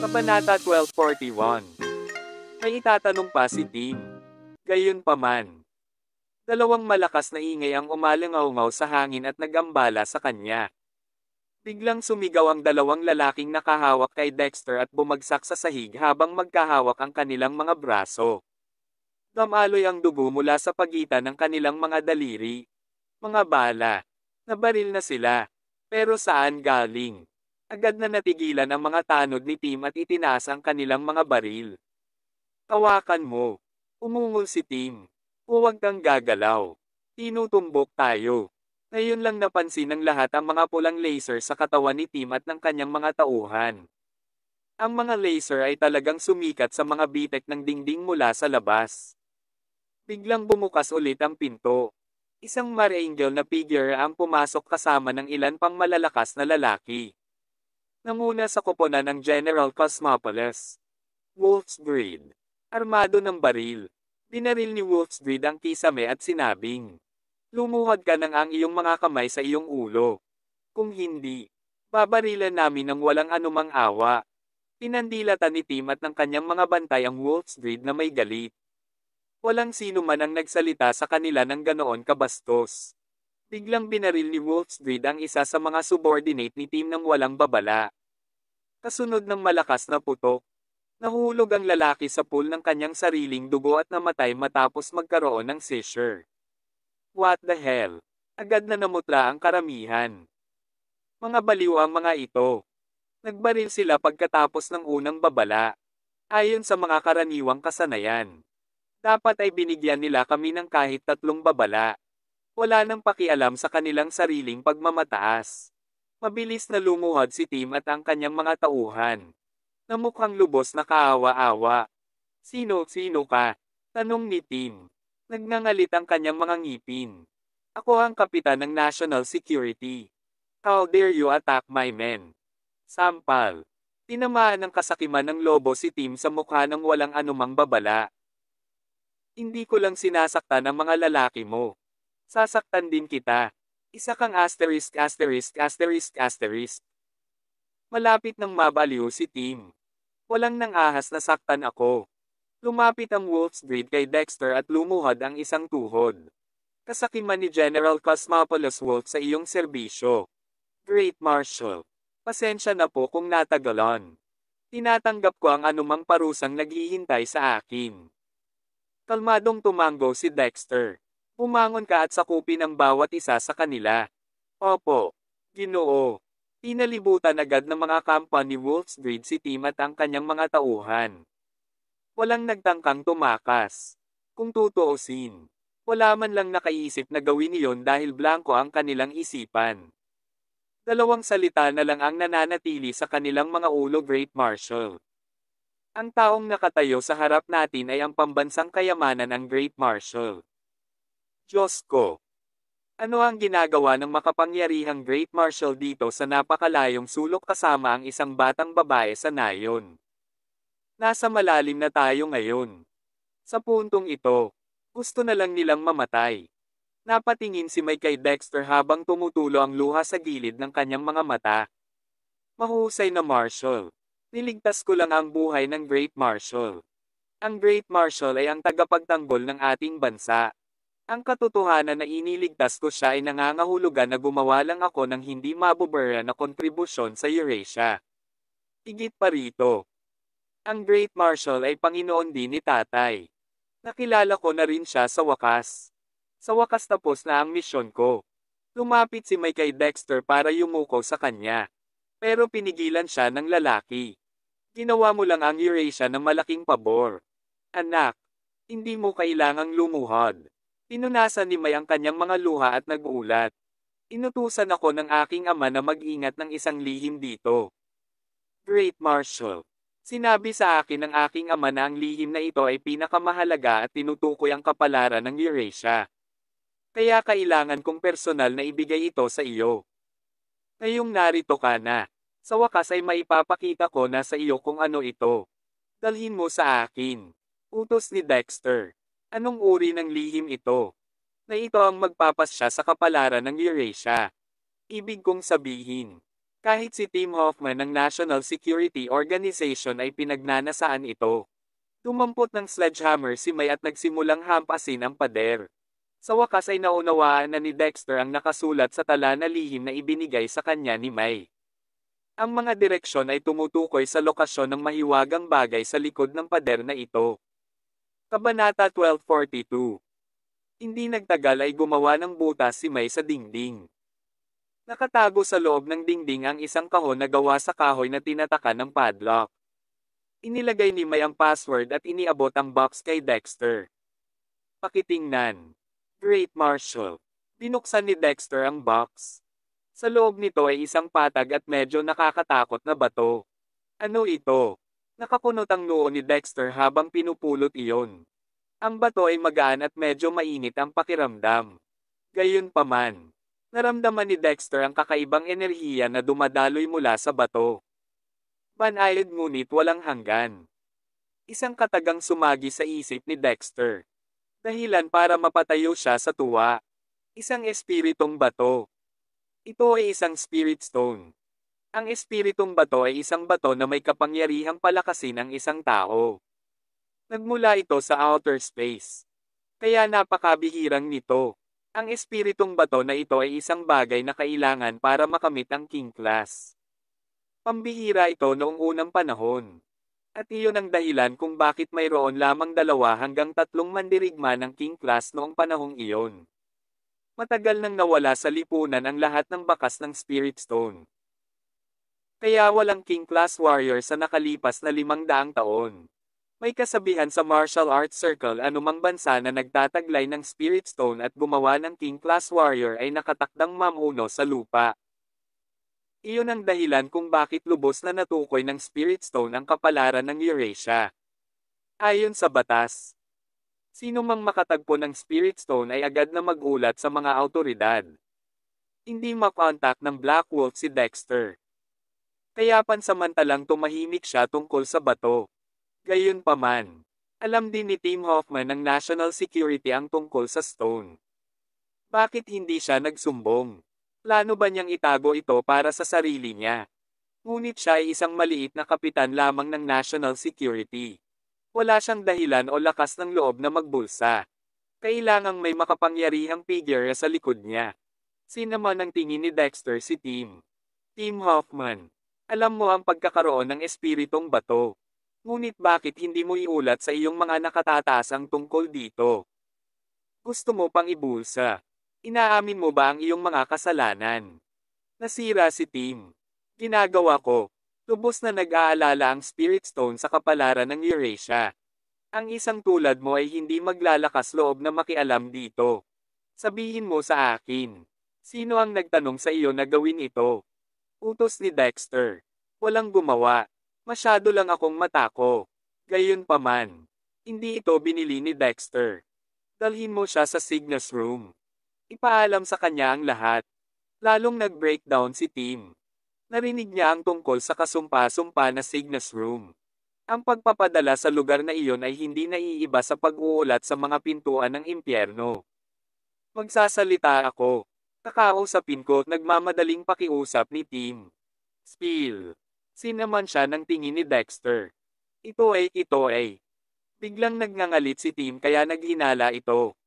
Kabanata 1241 May itatanong pa si Tim. man. Dalawang malakas na ingay ang umalangaungaw sa hangin at nagambala sa kanya. Biglang sumigaw ang dalawang lalaking nakahawak kay Dexter at bumagsak sa sahig habang magkahawak ang kanilang mga braso. Damaloy ang dugo mula sa pagitan ng kanilang mga daliri mga bala. Nabaril na sila. Pero saan galing? Agad na natigilan ang mga tanod ni Tim at itinaas ang kanilang mga baril. Tawakan mo. Umungol si Tim. Huwag kang gagalaw. Tinutumbok tayo. Ngayon lang napansin ng lahat ang mga pulang laser sa katawan ni Tim at ng kanyang mga tauhan. Ang mga laser ay talagang sumikat sa mga bitek ng dingding mula sa labas. Biglang bumukas ulit ang pinto. Isang marengel na figure ang pumasok kasama ng ilan pang malalakas na lalaki. Nanguna sa koponan ng General Cosmopolis. Wolf's Breed. Armado ng baril. Binaril ni Wolf's Breed ang kisame at sinabing, Lumuhod ka ng ang iyong mga kamay sa iyong ulo. Kung hindi, babarilan namin ng walang anumang awa. Pinandilatan ni Tim at ng kanyang mga bantay ang Wolf's Breed na may galit. Walang sino man ang nagsalita sa kanila ng ganoon kabastos. Biglang binaril ni Wolfsgrid ang isa sa mga subordinate ni team ng walang babala. Kasunod ng malakas na putok, nahulog ang lalaki sa pool ng kanyang sariling dugo at namatay matapos magkaroon ng seizure. What the hell? Agad na namutla ang karamihan. Mga baliw ang mga ito. Nagbaril sila pagkatapos ng unang babala. Ayon sa mga karaniwang kasanayan. Dapat ay binigyan nila kami ng kahit tatlong babala. Wala nang pakialam sa kanilang sariling pagmamataas. Mabilis na lumuhod si Tim at ang kanyang mga tauhan. Na mukhang lubos na kaawa-awa. Sino, sino ka? Tanong ni Tim. Nagnangalit ang kanyang mga ngipin. Ako ang kapitan ng National Security. How dare you attack my men? Sampal. Tinamaan ng kasakiman ng lobo si Tim sa mukha ng walang anumang babala. Hindi ko lang sinasaktan ang mga lalaki mo. Sasaktan din kita. Isa kang asterisk asterisk asterisk asterisk. Malapit nang mabaliw si Tim. Walang nang ahas na saktan ako. Lumapit ang Wolf's Breed kay Dexter at lumuhod ang isang tuhod. Kasakiman ni General Cosmopolis Wolf sa iyong serbisyo. Great Marshal. Pasensya na po kung natagalan. Tinatanggap ko ang anumang parusang naghihintay sa akin. Kalmadong tumango si Dexter. Umangon ka at sakupin ang bawat isa sa kanila. Opo. Ginoo. Inalibutan agad ng mga kampa ni Wolf's Grade si Tim at ang kanyang mga tauhan. Walang nagtangkang tumakas. Kung tutuusin, wala man lang nakaisip na gawin iyon dahil blanco ang kanilang isipan. Dalawang salita na lang ang nananatili sa kanilang mga ulo Great Marshal. Ang taong nakatayo sa harap natin ay ang pambansang kayamanan ng Great Marshal. Diyos ko! Ano ang ginagawa ng makapangyarihang Great Marshal dito sa napakalayong sulok kasama ang isang batang babae sa nayon? Nasa malalim na tayo ngayon. Sa puntong ito, gusto na lang nilang mamatay. Napatingin si May kay Dexter habang tumutulo ang luha sa gilid ng kanyang mga mata. Mahusay na Marshall. Niligtas ko lang ang buhay ng Great Marshal. Ang Great Marshal ay ang tagapagtanggol ng ating bansa. Ang katotohanan na iniligtas ko siya ay nangangahulugan na gumawa lang ako ng hindi mabubura na kontribusyon sa Eurasia. Higit pa rito. Ang Great Marshal ay Panginoon din ni Tatay. Nakilala ko na rin siya sa wakas. Sa wakas tapos na ang misyon ko. Lumapit si Mikey Dexter para yumuko sa kanya. Pero pinigilan siya ng lalaki. Ginawa mo lang ang Eurasia ng malaking pabor. Anak, hindi mo kailangang lumuhod. Pinunasan ni May ang kanyang mga luha at nagulat. Inutusan ako ng aking ama na mag-ingat ng isang lihim dito. Great Marshal. Sinabi sa akin ng aking ama na ang lihim na ito ay pinakamahalaga at tinutukoy ang kapalaran ng Eurasia. Kaya kailangan kong personal na ibigay ito sa iyo. Ngayong narito ka na, sa wakas ay maipapakita ko na sa iyo kung ano ito. Dalhin mo sa akin. Utos ni Dexter. Anong uri ng lihim ito? Na ito ang magpapasya sa kapalaran ng Eurasia. Ibig kong sabihin, kahit si Tim Hoffman ng National Security Organization ay pinagnanasaan ito. Tumampot ng sledgehammer si May at nagsimulang hampasin ang pader. Sa wakas ay naunawaan na ni Dexter ang nakasulat sa tala na lihim na ibinigay sa kanya ni May. Ang mga direksyon ay tumutukoy sa lokasyon ng mahiwagang bagay sa likod ng pader na ito. Kabanata 1242 Hindi nagtagal ay gumawa ng butas si May sa dingding. Nakatago sa loob ng dingding ang isang kahon na gawa sa kahoy na tinatakan ng padlock. Inilagay ni May ang password at iniabot ang box kay Dexter. Pakitingnan. Great Marshal. Binuksan ni Dexter ang box. Sa loob nito ay isang patag at medyo nakakatakot na bato. Ano ito? Nakakunot ang noo ni Dexter habang pinupulot iyon. Ang bato ay magaan at medyo mainit ang pakiramdam. Gayunpaman, naramdaman ni Dexter ang kakaibang enerhiya na dumadaloy mula sa bato. Banayad ngunit walang hanggan. Isang katagang sumagi sa isip ni Dexter dahilan para mapatayo siya sa tuwa. Isang espiritong bato. Ito ay isang spirit stone. Ang espiritong bato ay isang bato na may kapangyarihang palakasin ang isang tao. Nagmula ito sa outer space. Kaya napakabihirang nito. Ang espiritong bato na ito ay isang bagay na kailangan para makamit ang king class. Pambihira ito noong unang panahon. At iyon ang dahilan kung bakit mayroon lamang dalawa hanggang tatlong mandirigma ng king class noong panahong iyon. Matagal nang nawala sa lipunan ang lahat ng bakas ng Spirit Stone. Kaya walang king class warrior sa nakalipas na limang daang taon. May kasabihan sa martial arts circle anumang bansa na nagtataglay ng Spirit Stone at gumawa ng king class warrior ay nakatakdang mamuno sa lupa. Iyon ang dahilan kung bakit lubos na natukoy ng Spirit Stone ang kapalaran ng Eurasia. Ayon sa batas, sino mang makatagpo ng Spirit Stone ay agad na magulat sa mga autoridad. Hindi makontak ng Black Wolf si Dexter. Kaya pansamantalang tumahimik siya tungkol sa bato. Gayunpaman, alam din ni Tim Hoffman ng National Security ang tungkol sa stone. Bakit hindi siya nagsumbong? Plano ba niyang itago ito para sa sarili niya? Ngunit siya ay isang maliit na kapitan lamang ng national security. Wala siyang dahilan o lakas ng loob na magbulsa. Kailangang may makapangyarihang figure sa likod niya. Sinama ang tingin ni Dexter si Tim. Tim Hoffman. Alam mo ang pagkakaroon ng espiritong bato. Ngunit bakit hindi mo iulat sa iyong mga nakatatasang tungkol dito? Gusto mo pang ibulsa. Inaamin mo ba ang iyong mga kasalanan? Nasira si Tim. Ginagawa ko. Lubos na nag-aalala ang Spirit Stone sa kapalaran ng Eurasia. Ang isang tulad mo ay hindi maglalakas loob na makialam dito. Sabihin mo sa akin. Sino ang nagtanong sa iyo na gawin ito? Utos ni Dexter. Walang gumawa. Masyado lang akong matako. Gayun pa man. Hindi ito binili ni Dexter. Dalhin mo siya sa Cygnus Room. Ipaalam sa kanya ang lahat. Lalong nag-breakdown si Tim. Narinig niya ang tungkol sa kasumpa-sumpa na Cygnus Room. Ang pagpapadala sa lugar na iyon ay hindi naiiba sa pag-uulat sa mga pintuan ng impyerno. Magsasalita ako. Kakausapin ko, nagmamadaling pakiusap ni Tim. Spill. Sinaman siya ng tingin ni Dexter. Ito ay, ito ay. Biglang nagngangalit si Tim kaya naghinala ito.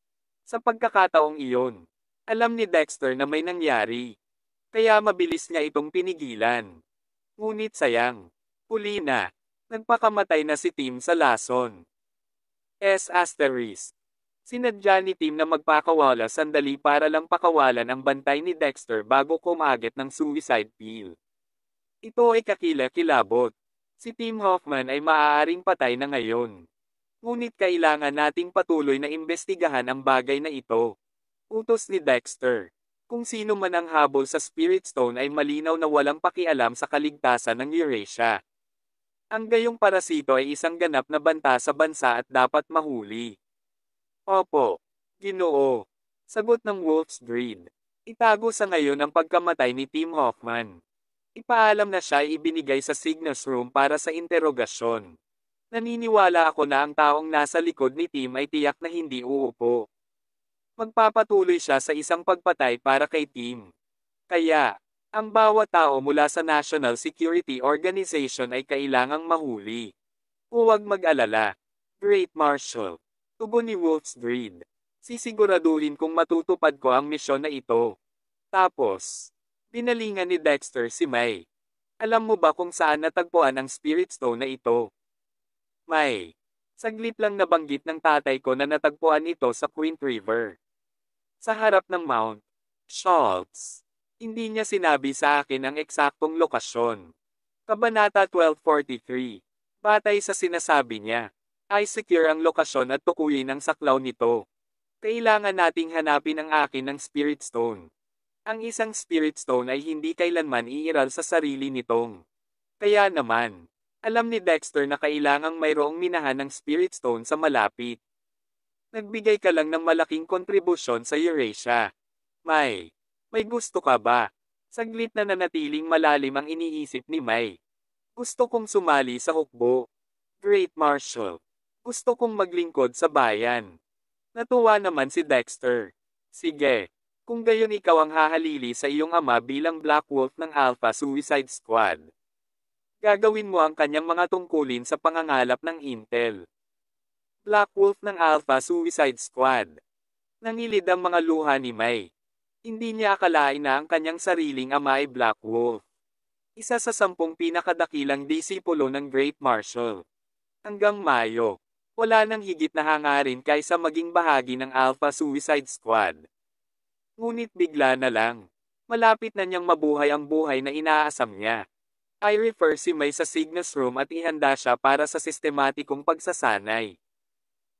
Sa pagkakataong iyon, alam ni Dexter na may nangyari. Kaya mabilis niya itong pinigilan. Ngunit sayang. Huli na. Nagpakamatay na si Tim sa lason. S. Asterisk. Sinadya ni Tim na magpakawala sandali para lang pakawalan ang bantay ni Dexter bago kumagat ng suicide pill. Ito ay kakila-kilabot. Si Tim Hoffman ay maaaring patay na ngayon. Ngunit kailangan nating patuloy na imbestigahan ang bagay na ito. Utos ni Dexter. Kung sino man ang habol sa Spirit Stone ay malinaw na walang pakialam sa kaligtasan ng Eurasia. Ang gayong parasito ay isang ganap na banta sa bansa at dapat mahuli. Opo. Ginoo. Sagot ng Wolf's Greed. Itago sa ngayon ang pagkamatay ni Tim Hoffman. Ipaalam na siya ay ibinigay sa Cygnus Room para sa interogasyon. Naniniwala ako na ang taong nasa likod ni Tim ay tiyak na hindi uupo magpapatuloy siya sa isang pagpatay para kay Team. Kaya, ang bawat tao mula sa National Security Organization ay kailangang mahuli. Huwag mag-alala. Great Marshal. Tubo ni Wolf's Greed. Sisiguraduhin kong matutupad ko ang misyon na ito. Tapos, binalingan ni Dexter si May. Alam mo ba kung saan natagpuan ang Spirit Stone na ito? May, saglit lang nabanggit ng tatay ko na natagpuan ito sa Queen River sa harap ng Mount Schultz. Hindi niya sinabi sa akin ang eksaktong lokasyon. Kabanata 1243. Batay sa sinasabi niya, ay secure ang lokasyon at tukuyin ang saklaw nito. Kailangan nating hanapin ang akin ng Spirit Stone. Ang isang Spirit Stone ay hindi kailanman iiral sa sarili nitong. Kaya naman, alam ni Dexter na kailangang mayroong minahan ng Spirit Stone sa malapit. Nagbigay ka lang ng malaking kontribusyon sa Eurasia. May. May gusto ka ba? Saglit na nanatiling malalim ang iniisip ni May. Gusto kong sumali sa hukbo. Great Marshal. Gusto kong maglingkod sa bayan. Natuwa naman si Dexter. Sige. Kung gayon ikaw ang hahalili sa iyong ama bilang Black Wolf ng Alpha Suicide Squad. Gagawin mo ang kanyang mga tungkulin sa pangangalap ng Intel. Black Wolf ng Alpha Suicide Squad. Nangilid ang mga luha ni May. Hindi niya akalain na ang kanyang sariling ama ay Black Wolf. Isa sa sampung pinakadakilang disipulo ng Great Marshal. Hanggang Mayo, wala nang higit na hangarin kaysa maging bahagi ng Alpha Suicide Squad. Ngunit bigla na lang, malapit na niyang mabuhay ang buhay na inaasam niya. I refer si May sa Cygnus Room at ihanda siya para sa sistematikong pagsasanay.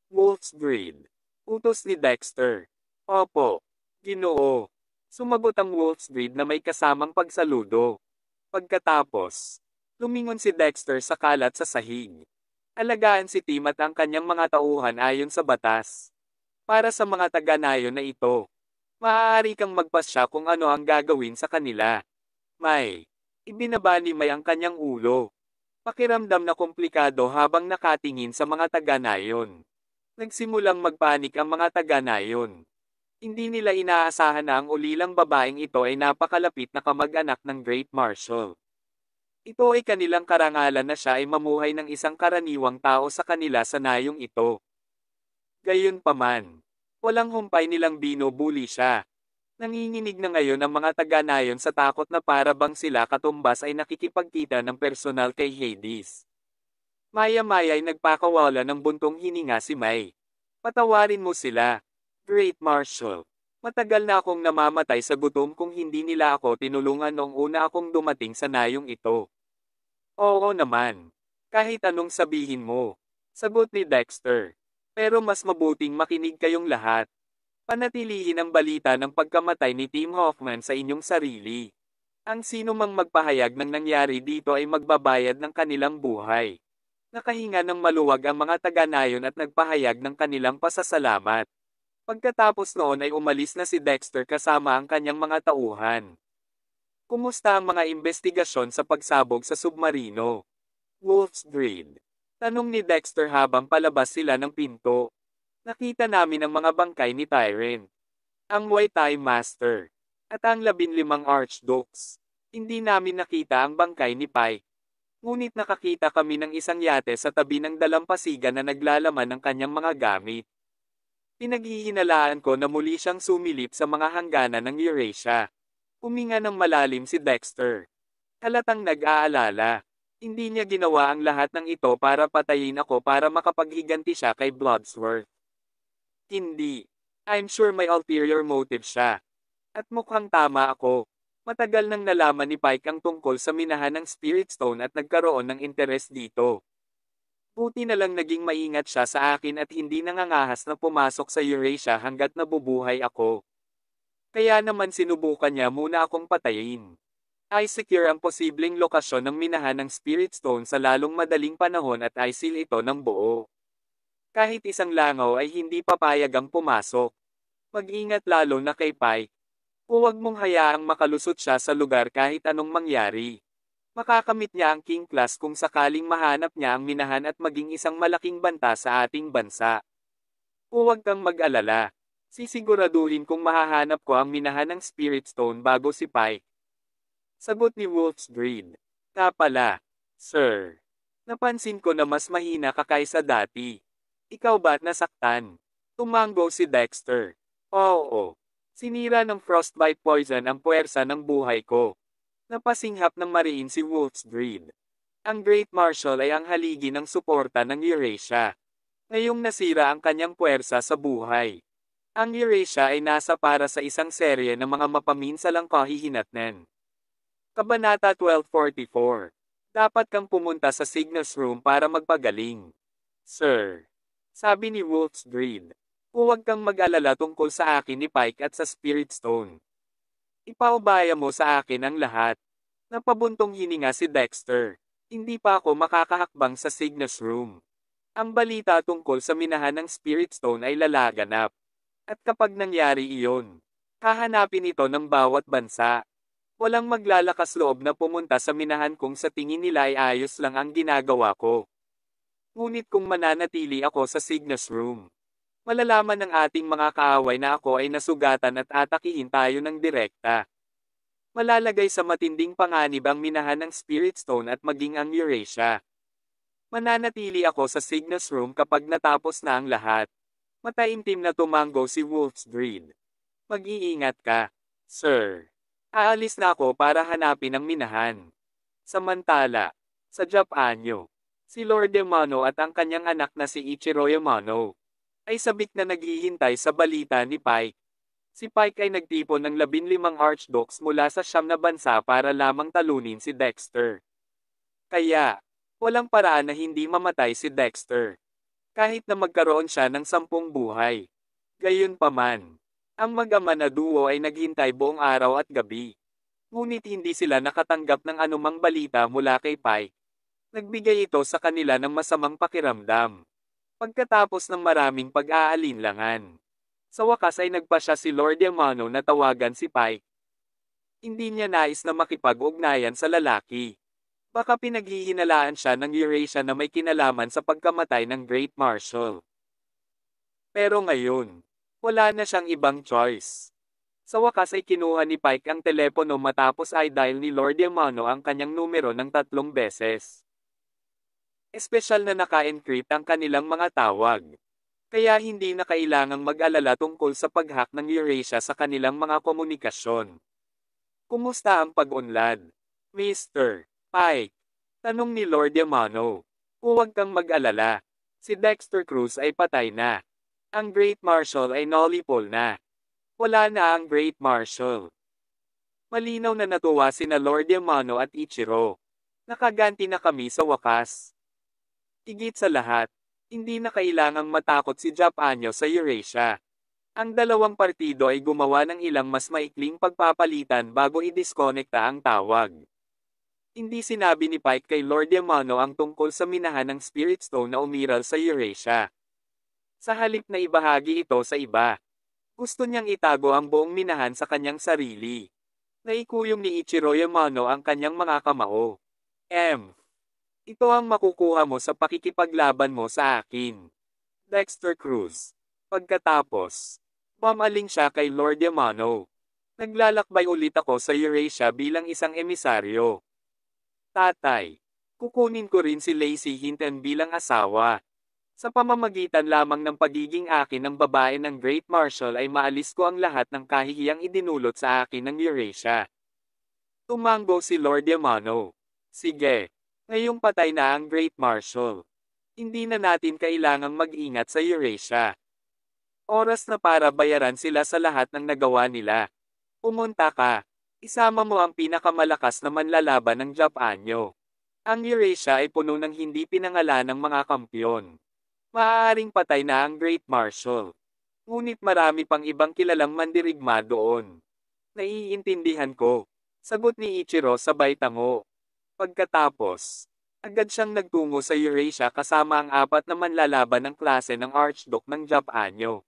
Wolf's Greed. Utos ni Dexter. Opo. Ginoo. Sumagot ang Wolf's Greed na may kasamang pagsaludo. Pagkatapos, lumingon si Dexter sa kalat sa sahig. Alagaan si Timat ang kanyang mga tauhan ayon sa batas. Para sa mga taga-nayon na ito, maaari kang magpasya kung ano ang gagawin sa kanila. May, ibinaba ni May ang kanyang ulo. Pakiramdam na komplikado habang nakatingin sa mga taga-nayon. Nagsimulang magpanik ang mga taga na iyon. Hindi nila inaasahan na ang ulilang babaeng ito ay napakalapit na kamag-anak ng Great Marshal. Ito ay kanilang karangalan na siya ay mamuhay ng isang karaniwang tao sa kanila sa nayong ito. Gayunpaman, walang humpay nilang binubuli siya. Nanginginig na ngayon ang mga taga-nayon sa takot na para bang sila katumbas ay nakikipagkita ng personal kay Hades. Maya-maya ay nagpakawala ng buntong hininga si May. Patawarin mo sila. Great Marshal. Matagal na akong namamatay sa gutom kung hindi nila ako tinulungan noong una akong dumating sa nayong ito. Oo naman. Kahit anong sabihin mo. Sagot ni Dexter. Pero mas mabuting makinig kayong lahat. Panatilihin ang balita ng pagkamatay ni Tim Hoffman sa inyong sarili. Ang sino mang magpahayag ng nangyari dito ay magbabayad ng kanilang buhay. Nakahinga ng maluwag ang mga taga-nayon at nagpahayag ng kanilang pasasalamat. Pagkatapos noon ay umalis na si Dexter kasama ang kanyang mga tauhan. Kumusta ang mga investigasyon sa pagsabog sa submarino? Wolf's Dread. Tanong ni Dexter habang palabas sila ng pinto. Nakita namin ang mga bangkay ni Tyrant. Ang Muay Thai Master. At ang labinlimang Archdukes. Hindi namin nakita ang bangkay ni Pike. Ngunit nakakita kami ng isang yate sa tabi ng dalampasigan na naglalaman ng kanyang mga gamit. Pinaghihinalaan ko na muli siyang sumilip sa mga hangganan ng Eurasia. Uminga ng malalim si Dexter. Halatang nag-aalala. Hindi niya ginawa ang lahat ng ito para patayin ako para makapaghiganti siya kay Bloodsworth. Hindi. I'm sure may ulterior motive siya. At mukhang tama ako. Matagal nang nalaman ni Pike ang tungkol sa minahan ng Spirit Stone at nagkaroon ng interes dito. Buti na lang naging maingat siya sa akin at hindi nangangahas na pumasok sa Eurasia hanggat nabubuhay ako. Kaya naman sinubukan niya muna akong patayin. I secure ang posibleng lokasyon ng minahan ng Spirit Stone sa lalong madaling panahon at I seal ito ng buo. Kahit isang langaw ay hindi papayag ang pumasok. Mag-ingat lalo na kay Pike. Huwag mong hayaang makalusot siya sa lugar kahit anong mangyari. Makakamit niya ang king class kung sakaling mahanap niya ang minahan at maging isang malaking banta sa ating bansa. Huwag kang mag-alala. Sisiguraduhin kong mahahanap ko ang minahan ng Spirit Stone bago si Pike. Sagot ni Wolf's Greed. Kapala, Sir. Napansin ko na mas mahina ka kaysa dati. Ikaw ba't nasaktan? Tumango si Dexter. Oo. Sinira ng frostbite poison ang puwersa ng buhay ko. Napasinghap ng mariin si Wolf's Dread. Ang Great Marshal ay ang haligi ng suporta ng Eurasia. Ngayong nasira ang kanyang puwersa sa buhay. Ang Eurasia ay nasa para sa isang serye ng mga mapaminsalang kahihinatnan. Kabanata 1244 dapat kang pumunta sa Signals Room para magpagaling. Sir. Sabi ni Wolf's Dread. Huwag kang mag-alala tungkol sa akin ni Pike at sa Spirit Stone. Ipaubaya mo sa akin ang lahat. Napabuntong hininga si Dexter. Hindi pa ako makakahakbang sa Cygnus Room. Ang balita tungkol sa minahan ng Spirit Stone ay lalaganap. At kapag nangyari iyon, hahanapin ito ng bawat bansa. Walang maglalakas loob na pumunta sa minahan kung sa tingin nila ay ayos lang ang ginagawa ko. Ngunit kung mananatili ako sa Cygnus Room, malalaman ng ating mga kaaway na ako ay nasugatan at atakihin tayo ng direkta. Malalagay sa matinding panganib ang minahan ng Spirit Stone at maging ang Eurasia. Mananatili ako sa Cygnus Room kapag natapos na ang lahat. Mataimtim na tumango si Wolf's Dread. Mag-iingat ka, sir. Aalis na ako para hanapin ang minahan. Samantala, sa Japanyo, si Lord Yamano at ang kanyang anak na si Ichiro Yamano, ay sabik na naghihintay sa balita ni Pike. Si Pike ay nagtipon ng 15 Archdukes mula sa siyam na bansa para lamang talunin si Dexter. Kaya, walang paraan na hindi mamatay si Dexter. Kahit na magkaroon siya ng sampung buhay. Gayunpaman, ang mag-ama na duo ay naghintay buong araw at gabi. Ngunit hindi sila nakatanggap ng anumang balita mula kay Pike. Nagbigay ito sa kanila ng masamang pakiramdam. Pagkatapos ng maraming pag-aalinlangan. Sa wakas ay nagpa siya si Lord Yamano na tawagan si Pike. Hindi niya nais na makipag-ugnayan sa lalaki. Baka pinaghihinalaan siya ng Eurasia na may kinalaman sa pagkamatay ng Great Marshal. Pero ngayon, wala na siyang ibang choice. Sa wakas ay kinuha ni Pike ang telepono matapos ay dial ni Lord Yamano ang kanyang numero ng tatlong beses. Espesyal na naka-encrypt ang kanilang mga tawag. Kaya hindi na kailangang mag-alala tungkol sa paghack ng Eurasia sa kanilang mga komunikasyon. Kumusta ang pag-unlad? Mr. Pike. Tanong ni Lord Yamano. Huwag kang mag-alala. Si Dexter Cruz ay patay na. Ang Great Marshal ay nollypol na. Wala na ang Great Marshal. Malinaw na natuwa sina Lord Yamano at Ichiro. Nakaganti na kami sa wakas. Higit sa lahat, hindi na kailangang matakot si Japanyo sa Eurasia. Ang dalawang partido ay gumawa ng ilang mas maikling pagpapalitan bago i idiskonekta ang tawag. Hindi sinabi ni Pike kay Lord Yamano ang tungkol sa minahan ng Spirit Stone na umiral sa Eurasia. Sa halip na ibahagi ito sa iba, gusto niyang itago ang buong minahan sa kanyang sarili. Naikuyom ni Ichiro Yamano ang kanyang mga kamao. M. Ito ang makukuha mo sa pakikipaglaban mo sa akin. Dexter Cruz. Pagkatapos, pamaling siya kay Lord Yamano. Naglalakbay ulit ako sa Eurasia bilang isang emisaryo. Tatay, kukunin ko rin si Lacey Hinton bilang asawa. Sa pamamagitan lamang ng pagiging akin ng babae ng Great Marshal ay maalis ko ang lahat ng kahihiyang idinulot sa akin ng Eurasia. Tumango si Lord Yamano. Sige, Ngayong patay na ang Great Marshal. Hindi na natin kailangang mag-ingat sa Eurasia. Oras na para bayaran sila sa lahat ng nagawa nila. Pumunta ka. Isama mo ang pinakamalakas na manlalaban ng Japanyo. Ang Eurasia ay puno ng hindi pinangalan ng mga kampiyon. Maaaring patay na ang Great Marshal. Ngunit marami pang ibang kilalang mandirigma doon. Naiintindihan ko. Sagot ni Ichiro sabay tango. Pagkatapos, agad siyang nagtungo sa Eurasia kasama ang apat na manlalaban ng klase ng Archduke ng Japanyo.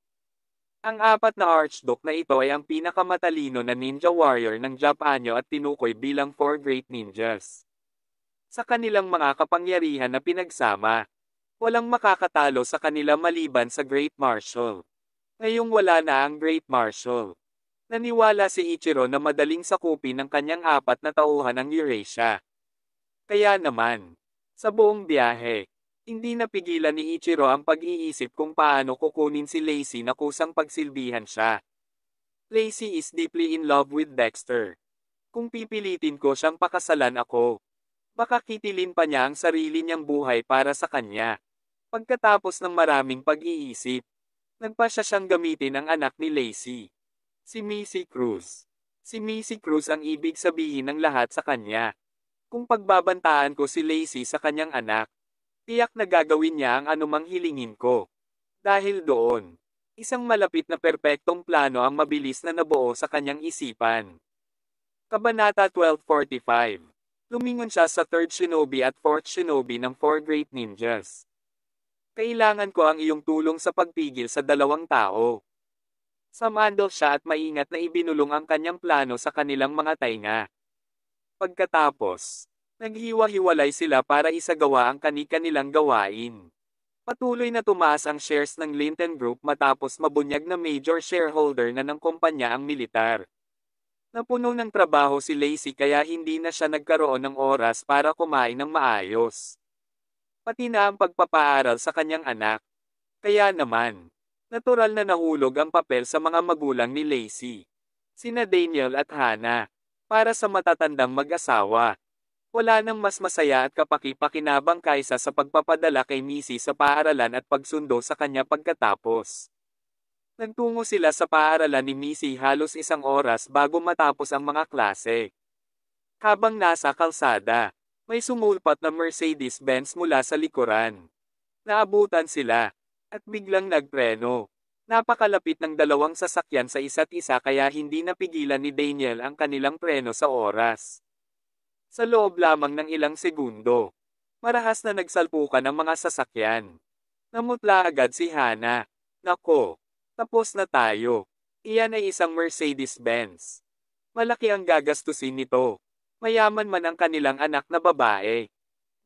Ang apat na Archduke na ito ay ang pinakamatalino na ninja warrior ng Japanyo at tinukoy bilang Four Great Ninjas. Sa kanilang mga kapangyarihan na pinagsama, walang makakatalo sa kanila maliban sa Great Marshal. Ngayong wala na ang Great Marshal. Naniwala si Ichiro na madaling sakupin ng kanyang apat na tauhan ng Eurasia. Kaya naman, sa buong biyahe, hindi napigilan ni Ichiro ang pag-iisip kung paano kukunin si Lacey na kusang pagsilbihan siya. Lacey is deeply in love with Dexter. Kung pipilitin ko siyang pakasalan ako, baka kitilin pa niya ang sarili niyang buhay para sa kanya. Pagkatapos ng maraming pag-iisip, nagpa siya siyang gamitin ang anak ni Lacey. Si Missy Cruz. Si Missy Cruz ang ibig sabihin ng lahat sa kanya. Kung pagbabantaan ko si Lacey sa kanyang anak, tiyak na gagawin niya ang anumang hilingin ko. Dahil doon, isang malapit na perpektong plano ang mabilis na nabuo sa kanyang isipan. Kabanata 1245 Lumingon siya sa 3rd Shinobi at 4th Shinobi ng 4 Great Ninjas. Kailangan ko ang iyong tulong sa pagpigil sa dalawang tao. Samandal siya at maingat na ibinulong ang kanyang plano sa kanilang mga tainga. Pagkatapos, naghiwa-hiwalay sila para isagawa ang kani-kanilang gawain. Patuloy na tumaas ang shares ng Linton Group matapos mabunyag na major shareholder na ng kumpanya ang militar. Napuno ng trabaho si Lacey kaya hindi na siya nagkaroon ng oras para kumain ng maayos. Pati na ang pagpapaaral sa kanyang anak. Kaya naman, natural na nahulog ang papel sa mga magulang ni Lacey. Sina Daniel at Hannah para sa matatandang mag-asawa. Wala nang mas masaya at kapakipakinabang kaysa sa pagpapadala kay Missy sa paaralan at pagsundo sa kanya pagkatapos. Nagtungo sila sa paaralan ni Missy halos isang oras bago matapos ang mga klase. Habang nasa kalsada, may sumulpat na Mercedes-Benz mula sa likuran. Naabutan sila, at biglang nagpreno. Napakalapit ng dalawang sasakyan sa isa't isa kaya hindi napigilan ni Daniel ang kanilang preno sa oras. Sa loob lamang ng ilang segundo, marahas na nagsalpukan ang mga sasakyan. Namutla agad si Hana. Nako, tapos na tayo. Iyan ay isang Mercedes-Benz. Malaki ang gagastusin nito. Mayaman man ang kanilang anak na babae.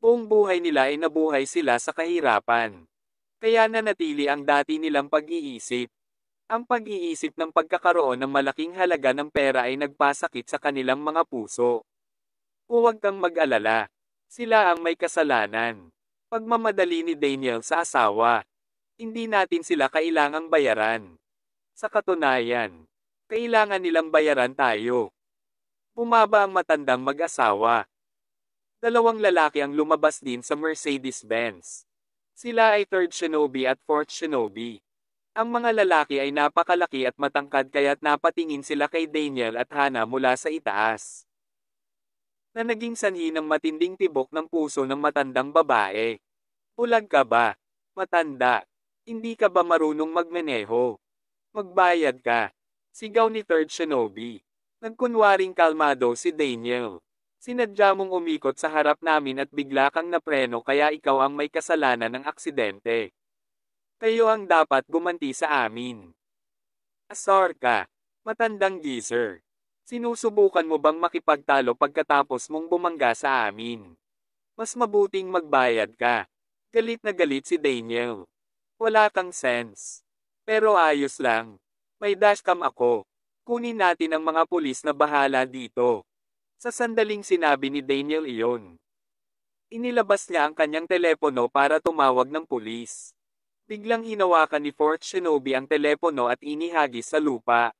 Buong buhay nila ay nabuhay sila sa kahirapan. Kaya nanatili ang dati nilang pag-iisip. Ang pag-iisip ng pagkakaroon ng malaking halaga ng pera ay nagpasakit sa kanilang mga puso. Huwag kang mag-alala. Sila ang may kasalanan. Pagmamadali ni Daniel sa asawa. Hindi natin sila kailangang bayaran. Sa katunayan, kailangan nilang bayaran tayo. Bumaba ang matandang mag-asawa. Dalawang lalaki ang lumabas din sa Mercedes-Benz. Sila ay third shinobi at fourth shinobi. Ang mga lalaki ay napakalaki at matangkad kaya't napatingin sila kay Daniel at Hana mula sa itaas. Na naging sanhi ng matinding tibok ng puso ng matandang babae. Bulag ka ba? Matanda. Hindi ka ba marunong magmaneho? Magbayad ka. Sigaw ni Third Shinobi. Nagkunwaring kalmado si Daniel. Sinadya mong umikot sa harap namin at bigla kang napreno kaya ikaw ang may kasalanan ng aksidente. Kayo ang dapat gumanti sa amin. Asar ka. Matandang geezer. Sinusubukan mo bang makipagtalo pagkatapos mong bumangga sa amin? Mas mabuting magbayad ka. Galit na galit si Daniel. Wala kang sense. Pero ayos lang. May dashcam ako. Kunin natin ang mga pulis na bahala dito. Sa sandaling sinabi ni Daniel iyon. Inilabas niya ang kanyang telepono para tumawag ng pulis. Biglang hinawakan ni Fort Shinobi ang telepono at inihagis sa lupa.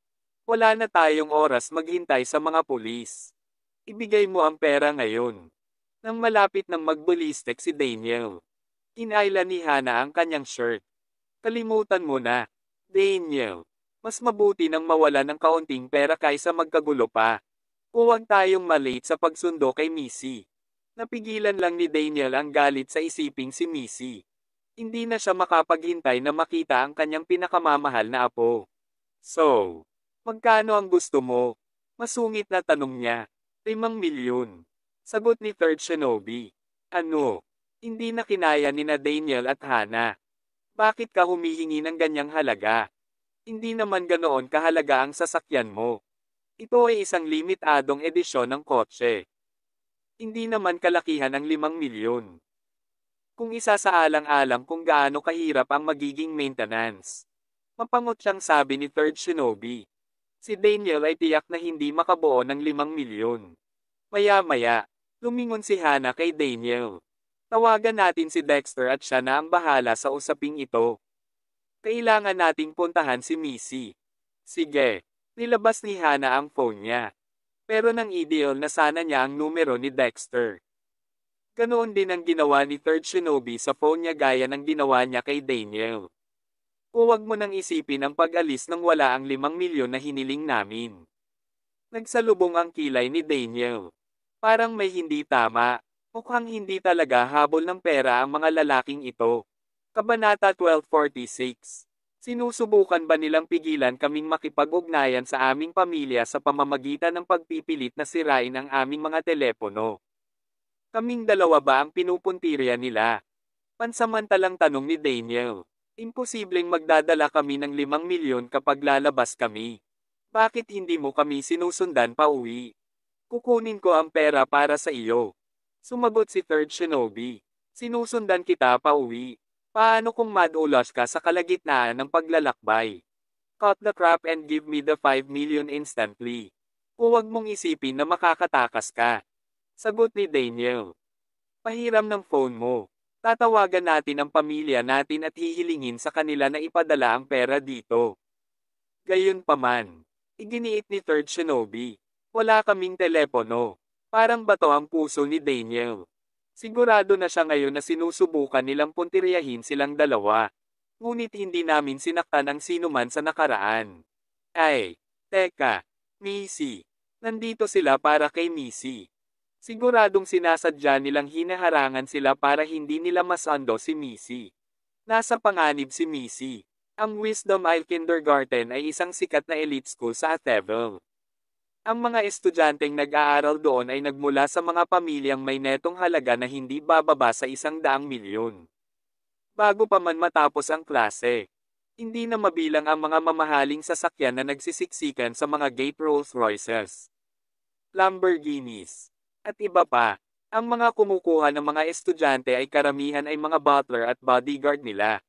Wala na tayong oras maghintay sa mga pulis. Ibigay mo ang pera ngayon. Nang malapit ng magbulistek si Daniel. Inaila ni Hana ang kanyang shirt. Kalimutan mo na, Daniel. Mas mabuti nang mawala ng kaunting pera kaysa magkagulo pa. Huwag tayong malate sa pagsundo kay Missy. Napigilan lang ni Daniel ang galit sa isiping si Missy. Hindi na siya makapaghintay na makita ang kanyang pinakamamahal na apo. So, magkano ang gusto mo? Masungit na tanong niya. 5 milyon. Sagot ni Third Shinobi. Ano? Hindi na kinaya ni na Daniel at Hana. Bakit ka humihingi ng ganyang halaga? Hindi naman ganoon kahalaga ang sasakyan mo. Ito ay isang limitadong edisyon ng kotse. Hindi naman kalakihan ang 5 milyon. Kung isa sa alang-alang kung gaano kahirap ang magiging maintenance. Mapangot siyang sabi ni Third Shinobi. Si Daniel ay tiyak na hindi makabuo ng 5 milyon. Maya-maya, lumingon si Hana kay Daniel. Tawagan natin si Dexter at siya na ang bahala sa usaping ito. Kailangan nating puntahan si Missy. Sige. Nilabas ni Hana ang phone niya. Pero nang ideal na sana niya ang numero ni Dexter. Ganoon din ang ginawa ni Third Shinobi sa phone niya gaya ng ginawa niya kay Daniel. Huwag mo nang isipin ang pag-alis nang wala ang limang milyon na hiniling namin. Nagsalubong ang kilay ni Daniel. Parang may hindi tama. Mukhang hindi talaga habol ng pera ang mga lalaking ito. Kabanata 1246 Sinusubukan ba nilang pigilan kaming makipag-ugnayan sa aming pamilya sa pamamagitan ng pagpipilit na sirain ang aming mga telepono? Kaming dalawa ba ang pinupuntirya nila? Pansamantalang tanong ni Daniel. Imposibleng magdadala kami ng limang milyon kapag lalabas kami. Bakit hindi mo kami sinusundan pa uwi? Kukunin ko ang pera para sa iyo. Sumagot si Third Shinobi. Sinusundan kita pa uwi. Paano kung madulas ka sa kalagitnaan ng paglalakbay? Cut the crap and give me the 5 million instantly. Huwag mong isipin na makakatakas ka. Sagot ni Daniel. Pahiram ng phone mo. Tatawagan natin ang pamilya natin at hihilingin sa kanila na ipadala ang pera dito. Gayunpaman, iginiit ni Third Shinobi. Wala kaming telepono. Parang bato ang puso ni Daniel. Sigurado na siya ngayon na sinusubukan nilang puntiryahin silang dalawa. Ngunit hindi namin sinaktan ang sino man sa nakaraan. Ay, teka, Missy. Nandito sila para kay Missy. Siguradong sinasadya nilang hinaharangan sila para hindi nila masando si Missy. Nasa panganib si Missy. Ang Wisdom Isle Kindergarten ay isang sikat na elite school sa Atevel. Ang mga estudyanteng nag-aaral doon ay nagmula sa mga pamilyang may netong halaga na hindi bababa sa isang daang milyon. Bago pa man matapos ang klase, hindi na mabilang ang mga mamahaling sasakyan na nagsisiksikan sa mga gate Rolls Royces, Lamborghinis, at iba pa. Ang mga kumukuha ng mga estudyante ay karamihan ay mga butler at bodyguard nila.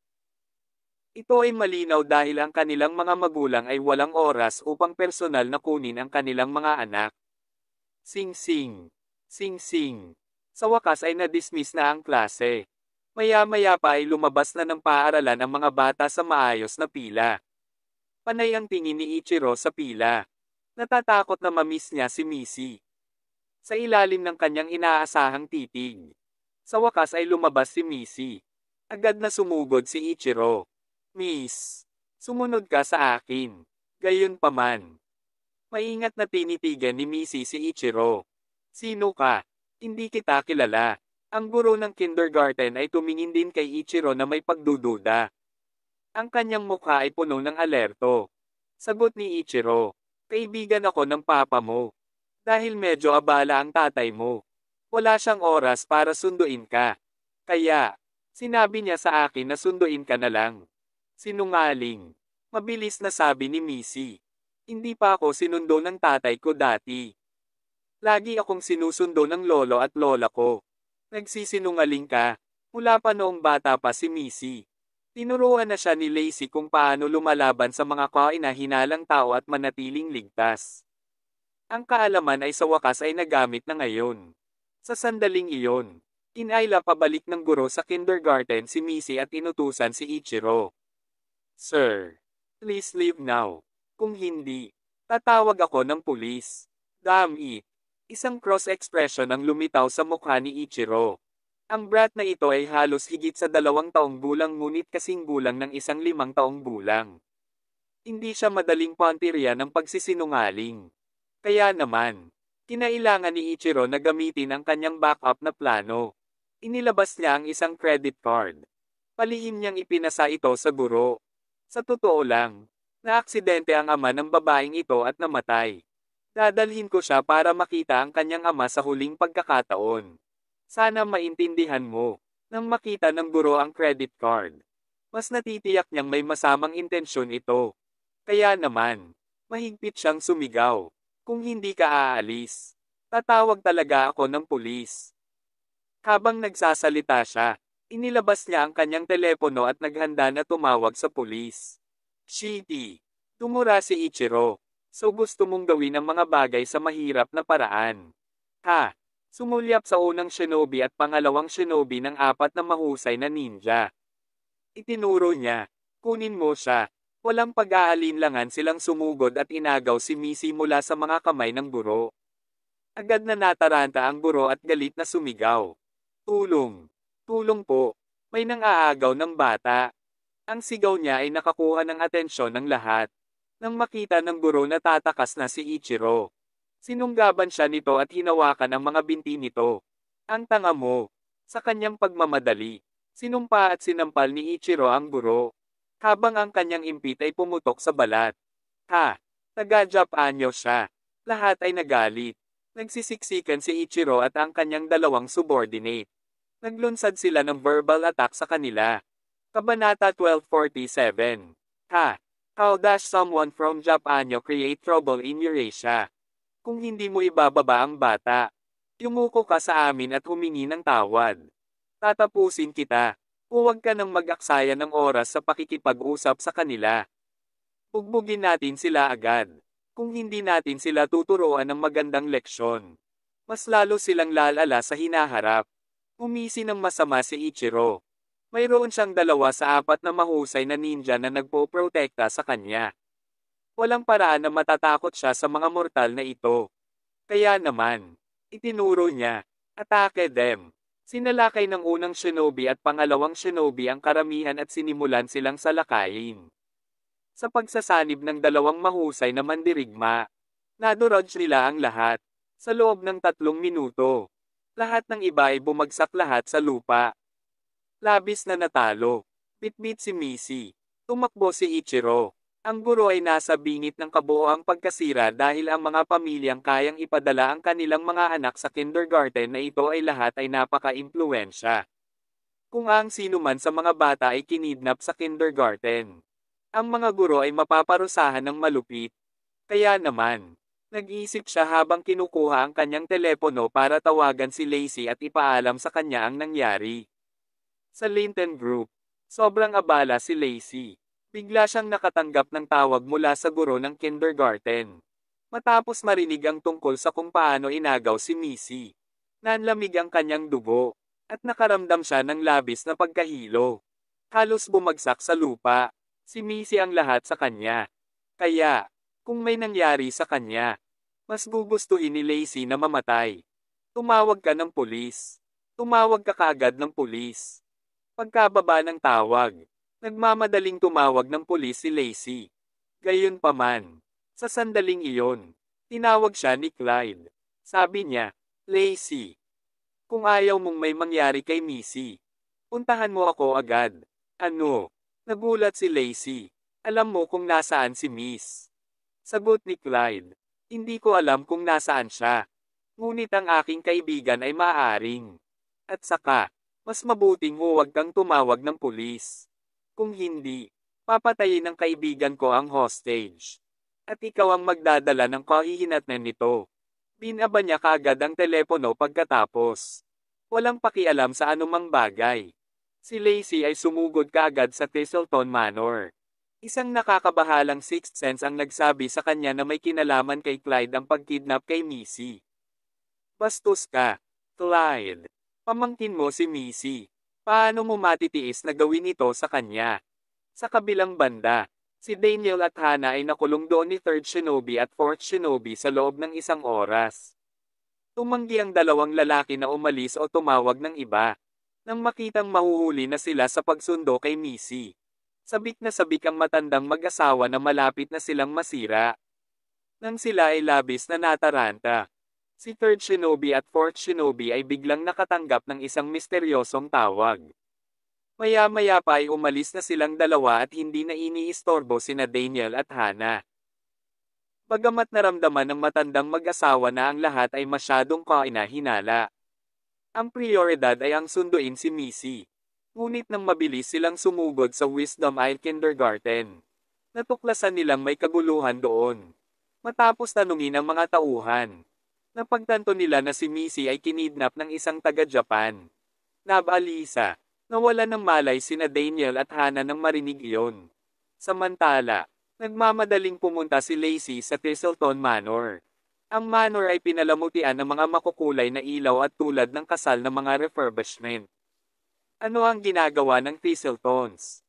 Ito ay malinaw dahil ang kanilang mga magulang ay walang oras upang personal na kunin ang kanilang mga anak. Sing-sing. Sing-sing. Sa wakas ay na-dismiss na ang klase. Maya-maya pa ay lumabas na ng paaralan ang mga bata sa maayos na pila. Panay ang tingin ni Ichiro sa pila. Natatakot na mamiss niya si Missy. Sa ilalim ng kanyang inaasahang titig. Sa wakas ay lumabas si Missy. Agad na sumugod si Ichiro. Miss, sumunod ka sa akin. Gayon pa man. Maingat na tinitigan ni Missy si Ichiro. Sino ka? Hindi kita kilala. Ang guro ng kindergarten ay tumingin din kay Ichiro na may pagdududa. Ang kanyang mukha ay puno ng alerto. Sagot ni Ichiro, kaibigan ako ng papa mo. Dahil medyo abala ang tatay mo. Wala siyang oras para sunduin ka. Kaya, sinabi niya sa akin na sunduin ka na lang. Sinungaling. Mabilis na sabi ni Missy. Hindi pa ako sinundo ng tatay ko dati. Lagi akong sinusundo ng lolo at lola ko. Nagsisinungaling ka. Mula pa noong bata pa si Missy. Tinuruan na siya ni Lacey kung paano lumalaban sa mga kainahinalang tao at manatiling ligtas. Ang kaalaman ay sa wakas ay nagamit na ngayon. Sa sandaling iyon, inayla pabalik ng guro sa kindergarten si Missy at inutusan si Ichiro. Sir, please leave now. Kung hindi, tatawag ako ng pulis. Damn it. E, isang cross-expression ang lumitaw sa mukha ni Ichiro. Ang brat na ito ay halos higit sa dalawang taong gulang ngunit kasing gulang ng isang limang taong gulang. Hindi siya madaling pantirya ng pagsisinungaling. Kaya naman, kinailangan ni Ichiro na gamitin ang kanyang backup na plano. Inilabas niya ang isang credit card. Palihim niyang ipinasa ito sa guro. Sa totoo lang, naaksidente ang ama ng babaeng ito at namatay. Dadalhin ko siya para makita ang kanyang ama sa huling pagkakataon. Sana maintindihan mo, nang makita ng buro ang credit card. Mas natitiyak niyang may masamang intensyon ito. Kaya naman, mahigpit siyang sumigaw. Kung hindi ka aalis, tatawag talaga ako ng pulis. Habang nagsasalita siya, Inilabas niya ang kanyang telepono at naghanda na tumawag sa pulis. Shitty! Tumura si Ichiro. So gusto mong gawin ang mga bagay sa mahirap na paraan. Ha! Sumulyap sa unang shinobi at pangalawang shinobi ng apat na mahusay na ninja. Itinuro niya. Kunin mo siya. Walang pag-aalinlangan silang sumugod at inagaw si Missy mula sa mga kamay ng buro. Agad na nataranta ang buro at galit na sumigaw. Tulong! Tulong po, may nang-aagaw ng bata. Ang sigaw niya ay nakakuha ng atensyon ng lahat. Nang makita ng guro na tatakas na si Ichiro. Sinunggaban siya nito at hinawakan ang mga binti nito. Ang tanga mo, sa kanyang pagmamadali, sinumpa at sinampal ni Ichiro ang guro. Habang ang kanyang impit ay pumutok sa balat. Ha! Taga-Japanyo siya. Lahat ay nagalit. Nagsisiksikan si Ichiro at ang kanyang dalawang subordinate. Naglunsad sila ng verbal attack sa kanila. Kabanata 1247. Ha! How does someone from Japanyo create trouble in Eurasia? Kung hindi mo ibababa ang bata, yumuko ka sa amin at humingi ng tawad. Tatapusin kita. Huwag ka nang mag-aksaya ng oras sa pakikipag-usap sa kanila. Bugbugin natin sila agad. Kung hindi natin sila tuturuan ng magandang leksyon, mas lalo silang lalala sa hinaharap. Umisi ng masama si Ichiro. Mayroon siyang dalawa sa apat na mahusay na ninja na nagpo-protekta sa kanya. Walang paraan na matatakot siya sa mga mortal na ito. Kaya naman, itinuro niya, atake them. Sinalakay ng unang shinobi at pangalawang shinobi ang karamihan at sinimulan silang salakayin. Sa pagsasanib ng dalawang mahusay na mandirigma, nadurod nila ang lahat, sa loob ng tatlong minuto. Lahat ng iba ay bumagsak lahat sa lupa. Labis na natalo. Bitbit si Missy. Tumakbo si Ichiro. Ang guro ay nasa bingit ng kabuoang pagkasira dahil ang mga pamilyang kayang ipadala ang kanilang mga anak sa kindergarten na ito ay lahat ay napaka-impluensya. Kung ang sino man sa mga bata ay kinidnap sa kindergarten, ang mga guro ay mapaparusahan ng malupit. Kaya naman, Nag-iisip siya habang kinukuha ang kanyang telepono para tawagan si Lacey at ipaalam sa kanya ang nangyari. Sa Linton Group, sobrang abala si Lacey. Bigla siyang nakatanggap ng tawag mula sa guro ng kindergarten. Matapos marinig ang tungkol sa kung paano inagaw si Missy. Nanlamig ang kanyang dugo, at nakaramdam siya ng labis na pagkahilo. Halos bumagsak sa lupa, si Missy ang lahat sa kanya. Kaya, kung may nangyari sa kanya, mas gugustuhin ni Lacey na mamatay. Tumawag ka ng pulis. Tumawag ka kaagad ng pulis. Pagkababa ng tawag, nagmamadaling tumawag ng pulis si Lacey. Gayunpaman, sa sandaling iyon, tinawag siya ni Clyde. Sabi niya, Lacey, kung ayaw mong may mangyari kay Missy, puntahan mo ako agad. Ano? Nagulat si Lacey. Alam mo kung nasaan si Miss. Sabot ni Clyde. Hindi ko alam kung nasaan siya. Ngunit ang aking kaibigan ay maaring. At saka, mas mabuting huwag kang tumawag ng pulis. Kung hindi, papatayin ng kaibigan ko ang hostage. At ikaw ang magdadala ng kahihinatnan nito. Binaba niya kaagad ang telepono pagkatapos. Walang pakialam sa anumang bagay. Si Lacey ay sumugod kaagad sa Thistleton Manor. Isang nakakabahalang sixth sense ang nagsabi sa kanya na may kinalaman kay Clyde ang pagkidnap kay Missy. Bastos ka, Clyde. Pamangkin mo si Missy. Paano mo matitiis na gawin ito sa kanya? Sa kabilang banda, si Daniel at Hannah ay nakulong doon ni Third Shinobi at Fourth Shinobi sa loob ng isang oras. Tumanggi ang dalawang lalaki na umalis o tumawag ng iba, nang makitang mahuhuli na sila sa pagsundo kay Missy. Sabik na sabik ang matandang mag-asawa na malapit na silang masira. Nang sila ay labis na nataranta. Si Third Shinobi at Fourth Shinobi ay biglang nakatanggap ng isang misteryosong tawag. Maya-maya pa ay umalis na silang dalawa at hindi na iniistorbo sina Daniel at Hana. Bagamat naramdaman ng matandang mag-asawa na ang lahat ay masyadong kainahinala. Ang prioridad ay ang sunduin si Missy. Ngunit nang mabilis silang sumugod sa Wisdom Isle Kindergarten. Natuklasan nilang may kaguluhan doon. Matapos tanungin ang mga tauhan, napagtanto nila na si Missy ay kinidnap ng isang taga-Japan. Nabalisa, nawala ng malay sina Daniel at Hana nang marinig iyon. Samantala, nagmamadaling pumunta si Lacey sa Thistleton Manor. Ang manor ay pinalamutian ng mga makukulay na ilaw at tulad ng kasal ng mga refurbishment. Ano ang ginagawa ng Thistletons?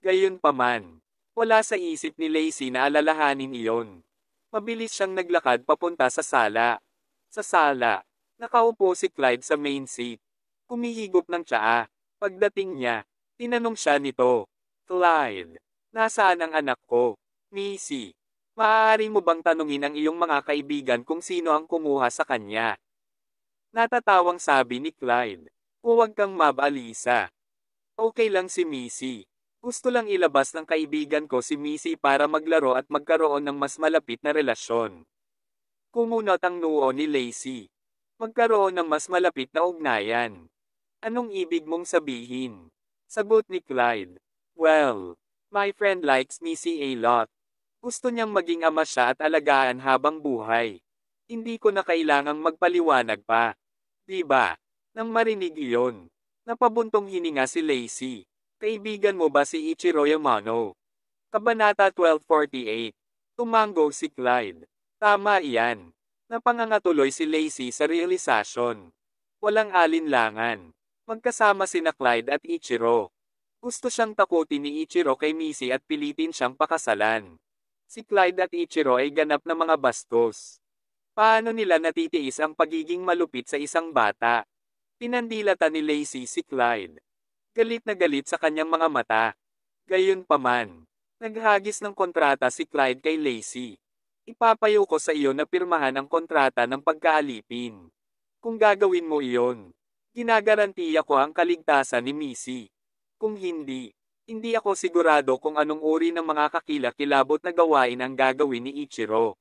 Gayunpaman, wala sa isip ni Lacey na alalahanin iyon. Mabilis siyang naglakad papunta sa sala. Sa sala, nakaupo si Clyde sa main seat. Kumihigop ng tsaa. Pagdating niya, tinanong siya nito, Clyde, nasaan ang anak ko? Missy, maaari mo bang tanungin ang iyong mga kaibigan kung sino ang kumuha sa kanya? Natatawang sabi ni Clyde. Huwag kang mabalisa. Okay lang si Missy. Gusto lang ilabas ng kaibigan ko si Missy para maglaro at magkaroon ng mas malapit na relasyon. Kumunot ang noo ni Lacey. Magkaroon ng mas malapit na ugnayan. Anong ibig mong sabihin? Sagot ni Clyde. Well, my friend likes Missy a lot. Gusto niyang maging ama siya at alagaan habang buhay. Hindi ko na kailangang magpaliwanag pa. Diba? Nang marinig iyon, napabuntong hininga si Lacey. Kaibigan mo ba si Ichiro Yamano? Kabanata 1248. Tumango si Clyde. Tama iyan. Napangangatuloy si Lacey sa realisasyon. Walang alinlangan. Magkasama sina Clyde at Ichiro. Gusto siyang takutin ni Ichiro kay Missy at pilitin siyang pakasalan. Si Clyde at Ichiro ay ganap na mga bastos. Paano nila natitiis ang pagiging malupit sa isang bata? Pinandilata ni Lacey si Clyde. Galit na galit sa kanyang mga mata. Gayunpaman, naghagis ng kontrata si Clyde kay Lacey. Ipapayo ko sa iyo na pirmahan ang kontrata ng pagkaalipin. Kung gagawin mo iyon, ginagarantiya ko ang kaligtasan ni Missy. Kung hindi, hindi ako sigurado kung anong uri ng mga kakilakilabot na gawain ang gagawin ni Ichiro.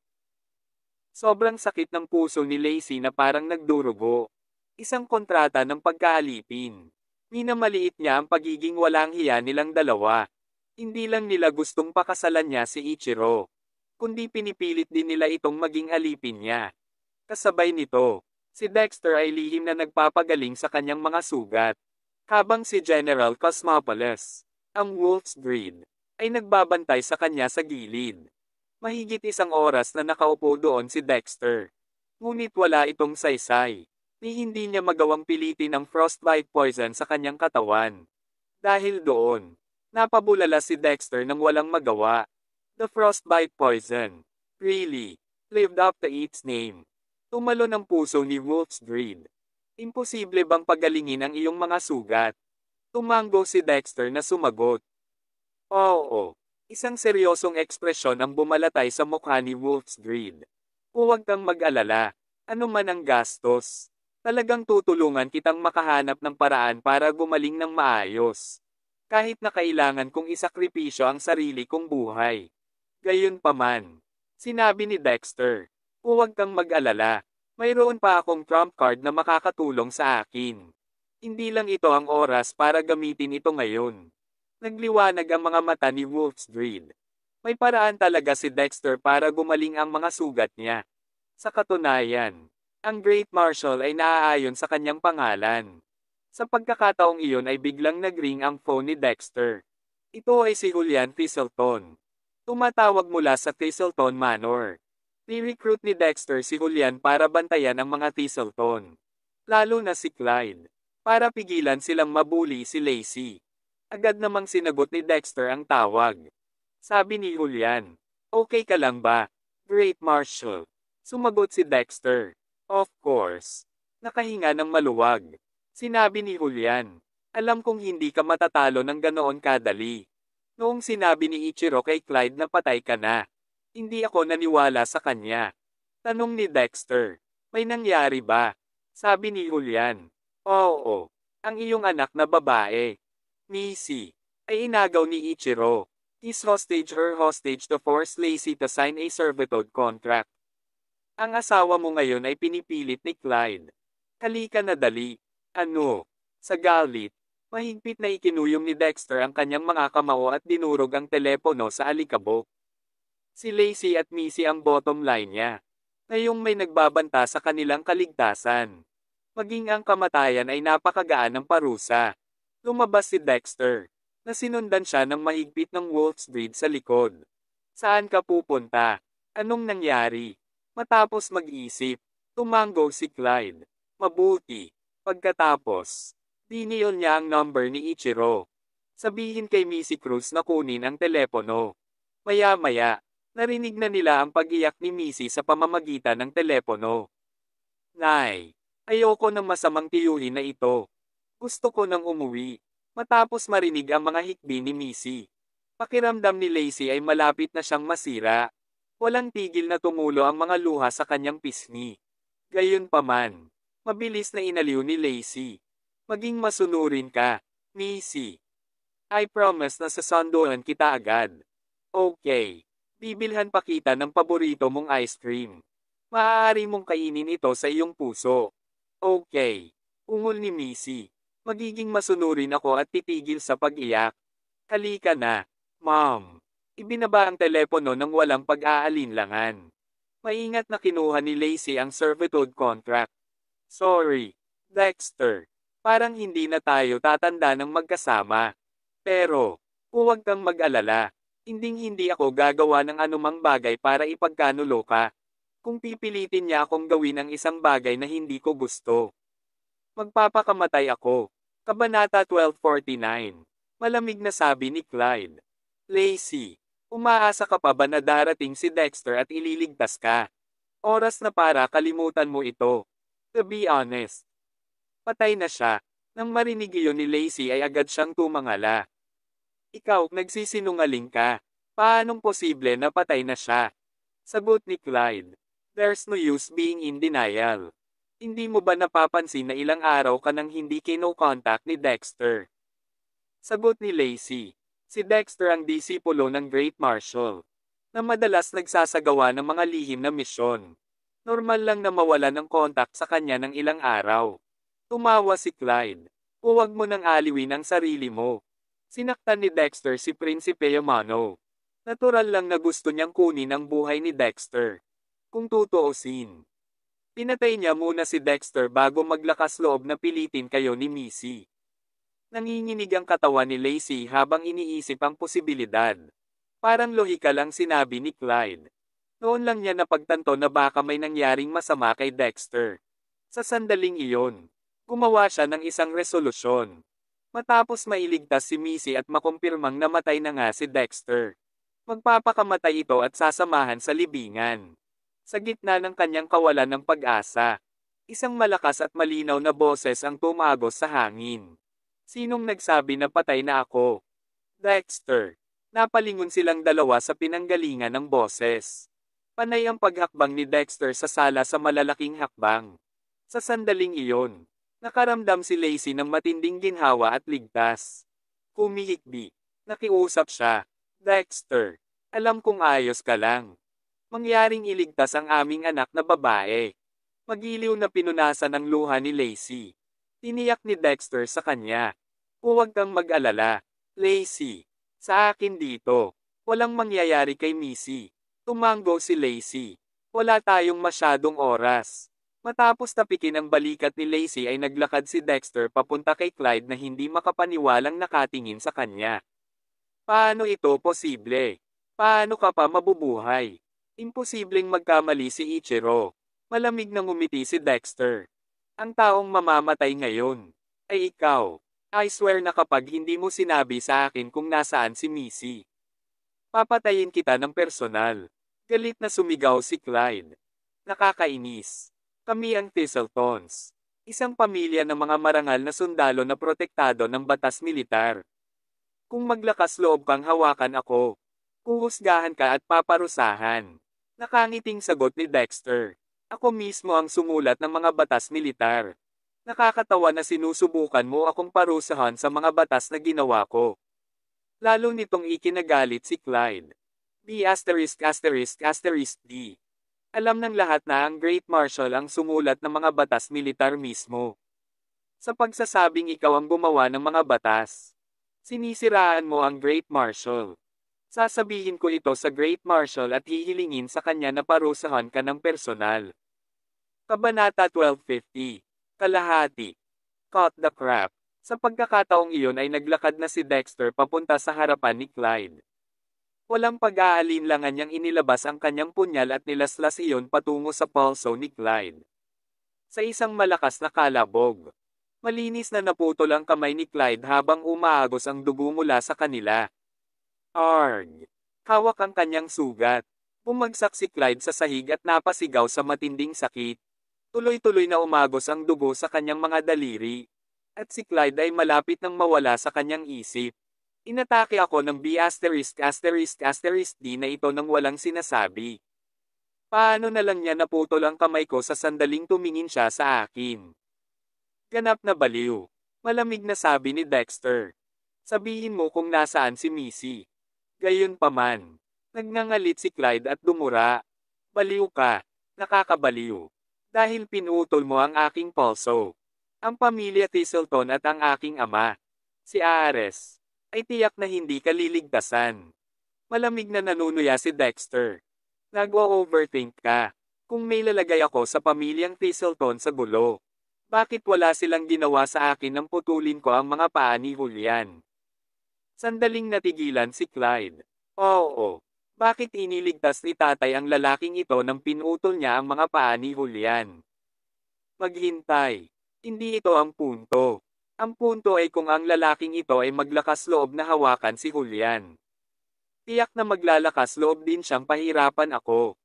Sobrang sakit ng puso ni Lacey na parang nagdurugo isang kontrata ng pagkaalipin. Minamaliit niya ang pagiging walang hiya nilang dalawa. Hindi lang nila gustong pakasalan niya si Ichiro, kundi pinipilit din nila itong maging alipin niya. Kasabay nito, si Dexter ay lihim na nagpapagaling sa kanyang mga sugat, habang si General Cosmopolis, ang Wolf's Breed, ay nagbabantay sa kanya sa gilid. Mahigit isang oras na nakaupo doon si Dexter. Ngunit wala itong saysay ni hindi niya magawang pilitin ang frostbite poison sa kanyang katawan. Dahil doon, napabulala si Dexter nang walang magawa. The frostbite poison, really, lived up to its name. Tumalo ng puso ni Wolf's Greed. Imposible bang pagalingin ang iyong mga sugat? Tumanggo si Dexter na sumagot. Oo, isang seryosong ekspresyon ang bumalatay sa mukha ni Wolf's Greed. Huwag kang mag-alala, ano man ang gastos. Talagang tutulungan kitang makahanap ng paraan para gumaling ng maayos. Kahit na kailangan kong isakripisyo ang sarili kong buhay. Gayunpaman, sinabi ni Dexter, huwag kang mag-alala, mayroon pa akong trump card na makakatulong sa akin. Hindi lang ito ang oras para gamitin ito ngayon. Nagliwanag ang mga mata ni Wolf's Dread. May paraan talaga si Dexter para gumaling ang mga sugat niya. Sa katunayan, ang Great Marshal ay naaayon sa kanyang pangalan. Sa pagkakataong iyon ay biglang nagring ang phone ni Dexter. Ito ay si Julian Thistleton. Tumatawag mula sa Thistleton Manor. Ni-recruit ni Dexter si Julian para bantayan ang mga Thistleton. Lalo na si Clyde. Para pigilan silang mabuli si Lacey. Agad namang sinagot ni Dexter ang tawag. Sabi ni Julian, okay ka lang ba, Great Marshal? Sumagot si Dexter. Of course. Nakahinga ng maluwag. Sinabi ni Julian. Alam kong hindi ka matatalo ng ganoon kadali. Noong sinabi ni Ichiro kay Clyde na patay ka na. Hindi ako naniwala sa kanya. Tanong ni Dexter. May nangyari ba? Sabi ni Julian. Oo. Ang iyong anak na babae. Missy. Ay inagaw ni Ichiro. Is hostage her hostage to force Lacey to sign a servitude contract. Ang asawa mo ngayon ay pinipilit ni Clyde. Halika na dali. Ano? Sa galit, mahigpit na ikinuyom ni Dexter ang kanyang mga kamao at dinurog ang telepono sa alikabok. Si Lacey at Missy ang bottom line niya. Ngayong may nagbabanta sa kanilang kaligtasan. Maging ang kamatayan ay napakagaan ng parusa. Lumabas si Dexter, na sinundan siya ng mahigpit ng wolf's breed sa likod. Saan ka pupunta? Anong nangyari? Matapos mag-isip, tumango si Clyde. Mabuti. Pagkatapos, diniyon niya ang number ni Ichiro. Sabihin kay Missy Cruz na kunin ang telepono. Maya-maya, narinig na nila ang pagiyak ni Missy sa pamamagitan ng telepono. Nay, ayoko ng masamang tiyuhin na ito. Gusto ko nang umuwi. Matapos marinig ang mga hikbi ni Missy. Pakiramdam ni Lacey ay malapit na siyang masira. Walang tigil na tumulo ang mga luha sa kanyang pisngi. Gayunpaman, mabilis na inaliw ni Lacey. Maging masunurin ka, Missy. I promise na sasandoan kita agad. Okay. Bibilhan pa kita ng paborito mong ice cream. Maaari mong kainin ito sa iyong puso. Okay. Ungol ni Missy. Magiging masunurin ako at titigil sa pag-iyak. Halika na, Mom. Ibinaba ang telepono ng walang pag-aalinlangan. Maingat na kinuha ni Lacey ang servitude contract. Sorry, Dexter. Parang hindi na tayo tatanda ng magkasama. Pero, huwag kang mag-alala. Hinding-hindi ako gagawa ng anumang bagay para ipagkanulo ka. Kung pipilitin niya akong gawin ang isang bagay na hindi ko gusto. Magpapakamatay ako. Kabanata 1249. Malamig na sabi ni Clyde. Lacey, Umaasa ka pa ba na darating si Dexter at ililigtas ka? Oras na para kalimutan mo ito. To be honest. Patay na siya. Nang marinig iyon ni Lacey ay agad siyang tumangala. Ikaw, nagsisinungaling ka. Paanong posible na patay na siya? Sagot ni Clyde. There's no use being in denial. Hindi mo ba napapansin na ilang araw ka nang hindi kino ni Dexter? Sagot ni Lacey. Si Dexter ang disipulo ng Great Marshal, na madalas nagsasagawa ng mga lihim na misyon. Normal lang na mawala ng kontak sa kanya ng ilang araw. Tumawa si Clyde. Huwag mo nang aliwin ang sarili mo. Sinaktan ni Dexter si Prinsipe Yamano. Natural lang na gusto niyang kunin ang buhay ni Dexter. Kung tutuusin. Pinatay niya muna si Dexter bago maglakas loob na pilitin kayo ni Missy. Nanginginig ang katawan ni Lacey habang iniisip ang posibilidad. Parang lohika lang sinabi ni Clyde. Noon lang niya napagtanto na baka may nangyaring masama kay Dexter. Sa sandaling iyon, gumawa siya ng isang resolusyon. Matapos mailigtas si Missy at makumpirmang namatay na nga si Dexter. Magpapakamatay ito at sasamahan sa libingan. Sa gitna ng kanyang kawalan ng pag-asa, isang malakas at malinaw na boses ang tumagos sa hangin. Sinong nagsabi na patay na ako? Dexter. Napalingon silang dalawa sa pinanggalingan ng boses. Panay ang paghakbang ni Dexter sa sala sa malalaking hakbang. Sa sandaling iyon, nakaramdam si Lacey ng matinding ginhawa at ligtas. Kumihikbi. Nakiusap siya. Dexter, alam kong ayos ka lang. Mangyaring iligtas ang aming anak na babae. Magiliw na pinunasan ng luha ni Lacey. Tiniyak ni Dexter sa kanya. Huwag kang mag-alala, Lacey. Sa akin dito. Walang mangyayari kay Missy. Tumango si Lacey. Wala tayong masyadong oras. Matapos tapikin ang balikat ni Lacey ay naglakad si Dexter papunta kay Clyde na hindi makapaniwalang nakatingin sa kanya. Paano ito posible? Paano ka pa mabubuhay? Imposibleng magkamali si Ichiro. Malamig na ngumiti si Dexter. Ang taong mamamatay ngayon, ay ikaw. I swear na kapag hindi mo sinabi sa akin kung nasaan si Missy, papatayin kita ng personal. Galit na sumigaw si Clyde. Nakakainis. Kami ang Thistletons. Isang pamilya ng mga marangal na sundalo na protektado ng batas militar. Kung maglakas loob kang hawakan ako, kuhusgahan ka at paparusahan. Nakangiting sagot ni Dexter. Ako mismo ang sumulat ng mga batas militar. Nakakatawa na sinusubukan mo akong parusahan sa mga batas na ginawa ko. Lalo nitong ikinagalit si Clyde. B asterisk asterisk asterisk D. Alam ng lahat na ang Great Marshal ang sumulat ng mga batas militar mismo. Sa pagsasabing ikaw ang gumawa ng mga batas, sinisiraan mo ang Great Marshal. Sasabihin ko ito sa Great Marshal at hihilingin sa kanya na parusahan ka ng personal. Kabanata 1250. Kalahati. Caught the crap. Sa pagkakataong iyon ay naglakad na si Dexter papunta sa harapan ni Clyde. Walang pag-aalinlangan niyang inilabas ang kanyang punyal at nilaslas iyon patungo sa pulso ni Clyde. Sa isang malakas na kalabog. Malinis na naputol ang kamay ni Clyde habang umaagos ang dugo mula sa kanila. Arg! Hawak ang kanyang sugat. Pumagsak si Clyde sa sahig at napasigaw sa matinding sakit. Tuloy-tuloy na umagos ang dugo sa kanyang mga daliri. At si Clyde ay malapit nang mawala sa kanyang isip. Inatake ako ng B asterisk asterisk asterisk D na ito nang walang sinasabi. Paano na lang niya naputol ang kamay ko sa sandaling tumingin siya sa akin. Ganap na baliw. Malamig na sabi ni Dexter. Sabihin mo kung nasaan si Missy. Gayunpaman, nagngangalit si Clyde at dumura. Baliw ka, nakakabaliw. Dahil pinutol mo ang aking pulso. Ang pamilya Thistleton at ang aking ama, si Ares, ay tiyak na hindi kaliligtasan. Malamig na nanunuya si Dexter. Nag-overthink ka. Kung may lalagay ako sa pamilyang Thistleton sa gulo. Bakit wala silang ginawa sa akin nang putulin ko ang mga paa ni Julian? Sandaling natigilan si Clyde. Oo, bakit iniligtas ni tatay ang lalaking ito nang pinutol niya ang mga paa ni Julian? Maghintay. Hindi ito ang punto. Ang punto ay kung ang lalaking ito ay maglakas loob na hawakan si Julian. Tiyak na maglalakas loob din siyang pahirapan ako.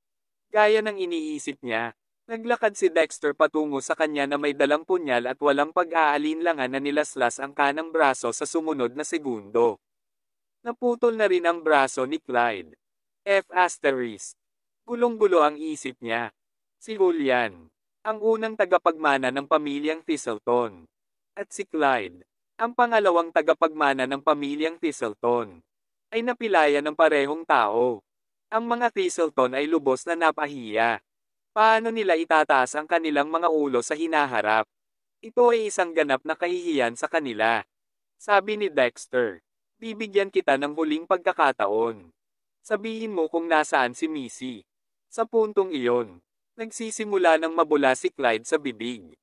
Gaya ng iniisip niya, Naglakad si Dexter patungo sa kanya na may dalang punyal at walang pag-aalinlangan na nilaslas ang kanang braso sa sumunod na segundo. Naputol na rin ang braso ni Clyde. F asterisk. Gulong-gulo ang isip niya. Si Julian, ang unang tagapagmana ng pamilyang Thistleton. At si Clyde, ang pangalawang tagapagmana ng pamilyang Thistleton. Ay napilaya ng parehong tao. Ang mga Thistleton ay lubos na napahiya. Paano nila itataas ang kanilang mga ulo sa hinaharap? Ito ay isang ganap na kahihiyan sa kanila. Sabi ni Dexter, bibigyan kita ng huling pagkakataon. Sabihin mo kung nasaan si Missy. Sa puntong iyon, nagsisimula ng mabula si Clyde sa bibig.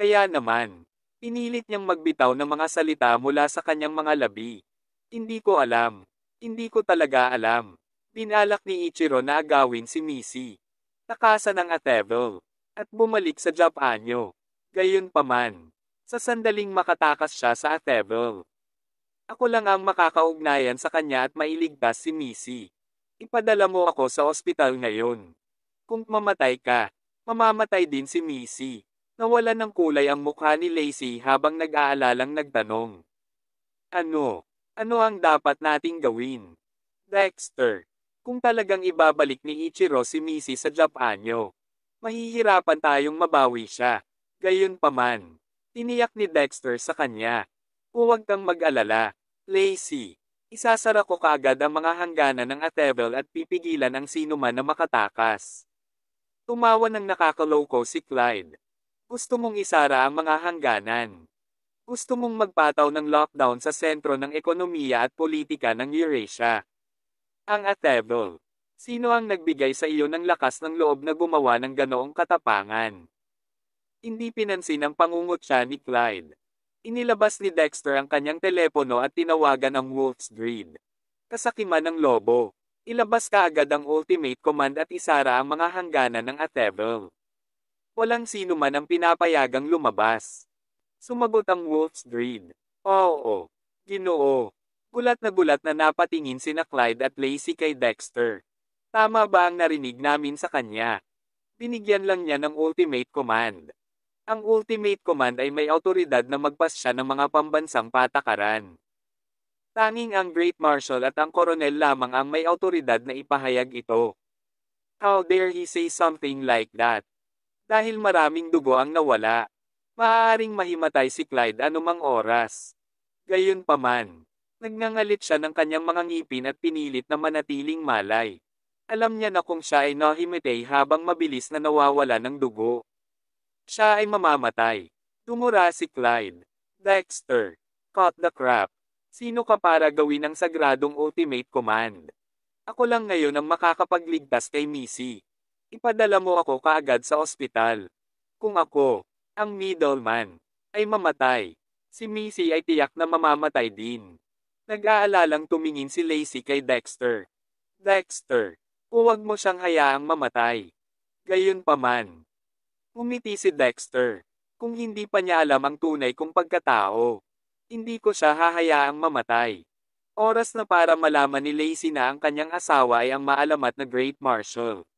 Kaya naman, pinilit niyang magbitaw ng mga salita mula sa kanyang mga labi. Hindi ko alam. Hindi ko talaga alam. Binalak ni Ichiro na agawin si Missy. Takasan ng Atevel, at bumalik sa Japan nyo. Gayunpaman, sa sandaling makatakas siya sa Atevel. Ako lang ang makakaugnayan sa kanya at mailigtas si Missy. Ipadala mo ako sa ospital ngayon. Kung mamatay ka, mamamatay din si Missy. Nawala ng kulay ang mukha ni Lacey habang nag-aalalang nagtanong. Ano? Ano ang dapat nating gawin? Dexter, kung talagang ibabalik ni Ichiro si Missy sa Japanyo. mahihirapan tayong mabawi siya. Gayunpaman, tiniyak ni Dexter sa kanya. Huwag kang mag-alala, Lacey. Isasara ko kaagad ang mga hangganan ng Atevel at pipigilan ang sino man na makatakas. Tumawa ng nakakaloko si Clyde. Gusto mong isara ang mga hangganan. Gusto mong magpataw ng lockdown sa sentro ng ekonomiya at politika ng Eurasia. Ang atable. Sino ang nagbigay sa iyo ng lakas ng loob na gumawa ng ganoong katapangan? Hindi pinansin ang pangungutya ni Clyde. Inilabas ni Dexter ang kanyang telepono at tinawagan ang Wolf's Greed. Kasakiman ng lobo. Ilabas ka agad ang ultimate command at isara ang mga hangganan ng Atevil. Walang sino man ang pinapayagang lumabas. Sumagot ang Wolf's Greed. Oo, ginoo, Bulat na bulat na napatingin sina Clyde at Lacey kay Dexter. Tama ba ang narinig namin sa kanya? Binigyan lang niya ng ultimate command. Ang ultimate command ay may autoridad na magpas siya ng mga pambansang patakaran. Tanging ang Great Marshal at ang Koronel lamang ang may autoridad na ipahayag ito. How dare he say something like that? Dahil maraming dugo ang nawala. Maaaring mahimatay si Clyde anumang oras. Gayunpaman, Nagngangalit siya ng kanyang mga ngipin at pinilit na manatiling malay. Alam niya na kung siya ay nahimitay habang mabilis na nawawala ng dugo. Siya ay mamamatay. Tumura si Clyde. Dexter. Caught the crap. Sino ka para gawin ang sagradong ultimate command? Ako lang ngayon ang makakapagligtas kay Missy. Ipadala mo ako kaagad sa ospital. Kung ako, ang middleman, ay mamatay, si Missy ay tiyak na mamamatay din. Nag-aalalang tumingin si Lacey kay Dexter. Dexter, huwag mo siyang hayaang mamatay. Gayunpaman. Umiti si Dexter. Kung hindi pa niya alam ang tunay kong pagkatao. Hindi ko siya hahayaang mamatay. Oras na para malaman ni Lacey na ang kanyang asawa ay ang maalamat na Great Marshal.